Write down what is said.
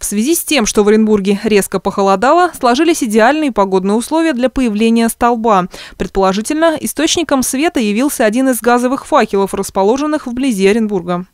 В связи с тем, что в Оренбурге резко похолодало, сложились идеальные погодные условия для появления столба. Предположительно, источником света явился один из газовых факелов, расположенных вблизи Оренбурга.